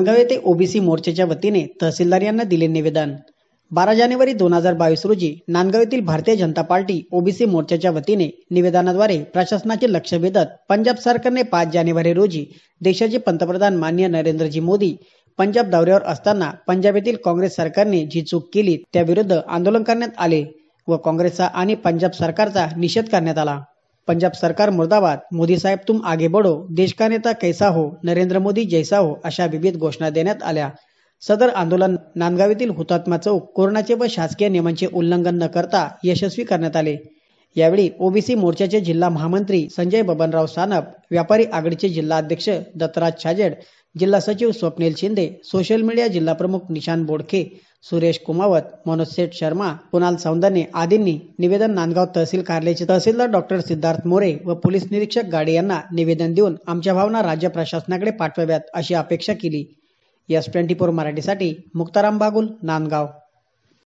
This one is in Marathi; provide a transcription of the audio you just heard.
नांदगाव येथे ओबीसी मोर्चाच्या वतीने तहसीलदार यांना दिले निवेदन बारा जानेवारी दोन हजार बावीस रोजी नांदगाव येथील भारतीय जनता पार्टी ओबीसी मोर्चाच्या वतीने निवेदनाद्वारे प्रशासनाचे लक्ष वेधत पंजाब सरकारने पाच जानेवारी रोजी देशाचे पंतप्रधान मान्य नरेंद्रजी मोदी पंजाब दौऱ्यावर असताना पंजाब येथील काँग्रेस सरकारने जी चूक केली त्याविरुद्ध आंदोलन करण्यात आले व काँग्रेसचा आणि पंजाब सरकारचा निषेध करण्यात आला पंजाब सरकार मुर्दाबाद मोदी साहेब तुम आगे बढो देश का नेता कैसा हो नरेंद्र मोदी जैसा हो अशा विविध घोषणा देण्यात आल्या सदर आंदोलन नांदगाव येथील हुतात्मा चौक कोरोनाचे व शासकीय नियमांचे उल्लंघन न करता यशस्वी करण्यात आले यावेळी ओबीसी मोर्चाचे जिल्हा महामंत्री संजय बबनराव सानप व्यापारी आघाडीचे जिल्हा अध्यक्ष दत्तराज छाजेड जिल्हा सचिव स्वप्नील शिंदे सोशल मीडिया जिल्हा प्रमुख निशान बोडखे सुरेश कुमावत मनोज सेठ शर्मा कुणाल सौंदने आदींनी निवेदन नांदगाव तहसील कार्यालयाचे तहसीलदार डॉक्टर सिद्धार्थ मोरे व पोलीस निरीक्षक गाडे यांना निवेदन देऊन आमच्या भावना राज्य प्रशासनाकडे पाठवाव्यात अशी अपेक्षा केली एस ट्वेंटी फोर मराठीसाठी मुक्ताराम बागुल नांदगाव